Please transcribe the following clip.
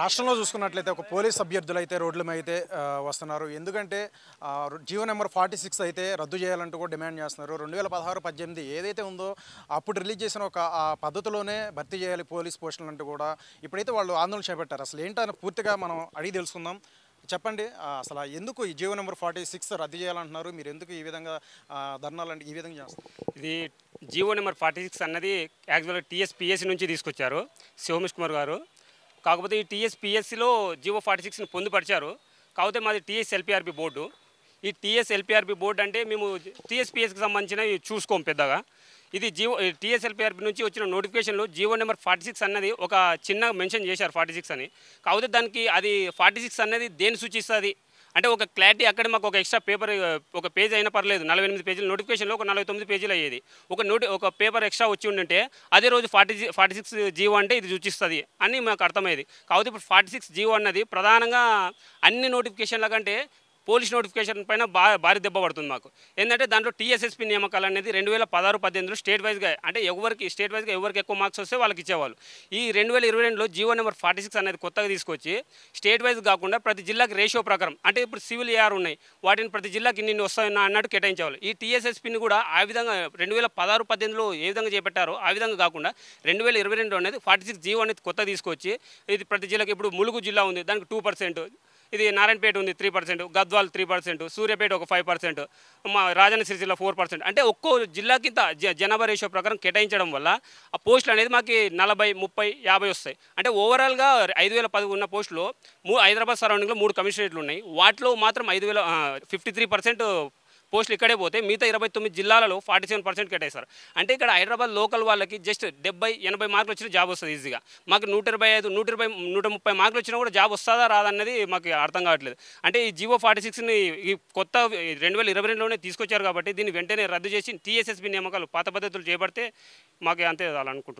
రాష్ట్రంలో చూసుకున్నట్లయితే ఒక పోలీస్ అభ్యర్థులు అయితే రోడ్ల మీద అయితే వస్తున్నారు ఎందుకంటే జీవో నెంబర్ ఫార్టీ సిక్స్ అయితే రద్దు చేయాలంటూ కూడా డిమాండ్ చేస్తున్నారు రెండు వేల పదహారు పద్దెనిమిది ఏదైతే ఉందో అప్పుడు రిలీజ్ చేసిన ఒక ఆ పద్ధతిలోనే భర్తీ చేయాలి పోలీస్ పోస్టులు అంటూ కూడా ఇప్పుడైతే వాళ్ళు ఆందోళన చేపట్టారు అసలు ఏంటని పూర్తిగా మనం అడిగి తెలుసుకుందాం చెప్పండి అసలు ఎందుకు ఈ జీవో నెంబర్ ఫార్టీ సిక్స్ రద్దు చేయాలంటున్నారు మీరు ఎందుకు ఈ విధంగా ధర్నాలు అంటే ఈ విధంగా చేస్తారు ఇది జీవో నెంబర్ ఫార్టీ సిక్స్ అన్నది యాక్చువల్గా టీఎస్పిఎస్సి నుంచి తీసుకొచ్చారు శివమిష్ కుమార్ గారు కాకపోతే ఈ టీఎస్పిఎస్సిలో జివో ఫార్టీ సిక్స్ని పొందుపరిచారు కాకపోతే మాది టీఎస్ ఎల్పిఆర్బి బోర్డు ఈ టీఎస్ ఎల్పిఆర్బి బోర్డు అంటే మేము టీఎస్పిఎస్కి సంబంధించినవి చూసుకోం పెద్దగా ఇది జీవో టీఎస్ఎల్పిఆర్పి నుంచి వచ్చిన నోటిఫికేషన్లో జీవో నెంబర్ ఫార్టీ సిక్స్ అన్నది ఒక చిన్న మెన్షన్ చేశారు ఫార్టీ సిక్స్ అని కాకపోతే దానికి అది ఫార్టీ సిక్స్ అనేది దేని సూచిస్తుంది అంటే ఒక క్లారిటీ అక్కడ మాకు ఒక ఎక్స్ట్రా పేపర్ ఒక పేజ్ అయినా పర్లేదు నలభై ఎనిమిది పేజీలు నోటిఫికేషన్లో ఒక నలభై తొమ్మిది పేజీలు అయ్యేది ఒక నోటి ఒక పేపర్ ఎక్స్ట్రా వచ్చి ఉంటే అదే రోజు ఫార్టీ ఫార్టీ సిక్స్ జీవో అంటే ఇది సూచిస్తుంది అని మాకు అర్థమయ్యేది కాబట్టి ఇప్పుడు ఫార్టీ సిక్స్ జీవో అన్నది ప్రధానంగా అన్ని నోటిఫికేషన్ల కంటే పోలీస్ నోటిఫికేషన్ పైన భారీ దెబ్బ పడుతుంది మాకు ఏంటంటే దాంట్లో టీఎస్ఎస్పీ నియామకాలు అనేది రెండు వేల పదహారు పద్దెనిమిదిలో స్టేట్ వైజ్గా అంటే ఎవరికి స్టేట్ వైజ్గా ఎవరికి ఎక్కువ మార్క్స్ వస్తే వాళ్ళకి ఇచ్చేవాళ్ళు ఈ రెండు వేల ఇరవై రెండులో జీవో నెంబర్ ఫార్టీ సిక్స్ అనేది కొత్తగా తీసుకొచ్చి స్టేట్ వైజ్ కాకుండా ప్రతి జిల్లాకి రేషియో ప్రకారం అంటే ఇప్పుడు సివిల్ ఏఆర్ ఉన్నాయి వాటిని ప్రతి జిల్లాకి ఇన్ని వస్తాయన్నా అన్నట్టు కేటాయించేవాళ్ళు ఈ టీఎస్ఎస్పీని కూడా ఆ విధంగా రెండు వేల పదహారు పద్దెనిమిదిలో ఏ విధంగా చేపట్టారో ఆ విధంగా కాకుండా రెండు వేల ఇరవై రెండు అనేది ఫార్టీ సిక్స్ జీవో అనేది కొత్త తీసుకొచ్చి ఇది ప్రతి జిల్లాకి ఇప్పుడు ములుగు జిల్లా ఉంది దానికి టూ పర్సెంట్ ఇది నారాయణపేట ఉంది three percent Gadwal three percent Suryapet ఒక ఫైవ్ పర్సెంట్ మా రాజన్న జిల్లా ఫోర్ పర్సెంట్ అంటే ఒక్కో కింద జనాభా రేషియో ప్రకారం కేటాయించడం వల్ల ఆ పోస్టులు అనేది మాకు నలభై ముప్పై యాభై వస్తాయి అంటే ఓవరాల్గా ఐదు వేల పది ఉన్న పోస్టులో హైదరాబాద్ సరౌండింగ్లో మూడు కమిషనరేట్లు ఉన్నాయి వాటిలో మాత్రం ఐదు వేల ఫిఫ్టీ త్రీ పర్సెంట్ పోస్టులు ఇక్కడే పోతే మిగతా ఇరవై తొమ్మిది జిల్లాలలో ఫార్టీ సెవెన్ పర్సెంట్ కేటాయిస్తారు అంటే ఇక్కడ హైదరాబాద్ లోకల్ వాళ్ళకి జస్ట్ డెబ్బై ఎనభై మార్కులు వచ్చిన జాబ్ వస్తుంది ఈజీగా మాకు నూట ఇరవై ఐదు నూట ఇరవై నూట ముప్పై మార్కులు వచ్చినా కూడా జాబ్ వస్తుందా రాదన్నది మాకు అర్థం కావట్లేదు అంటే ఈ జివో ఫార్టీ సిక్స్ని ఈ కొత్త రెండు వేల ఇరవై రెండులోనే తీసుకొచ్చారు కాబట్టి దీన్ని వెంటనే రద్దు చేసి టీఎస్ఎస్బి నియామకాలు పాత పద్ధతులు చేపడితే మాకు అంతే అనుకుంటున్నాం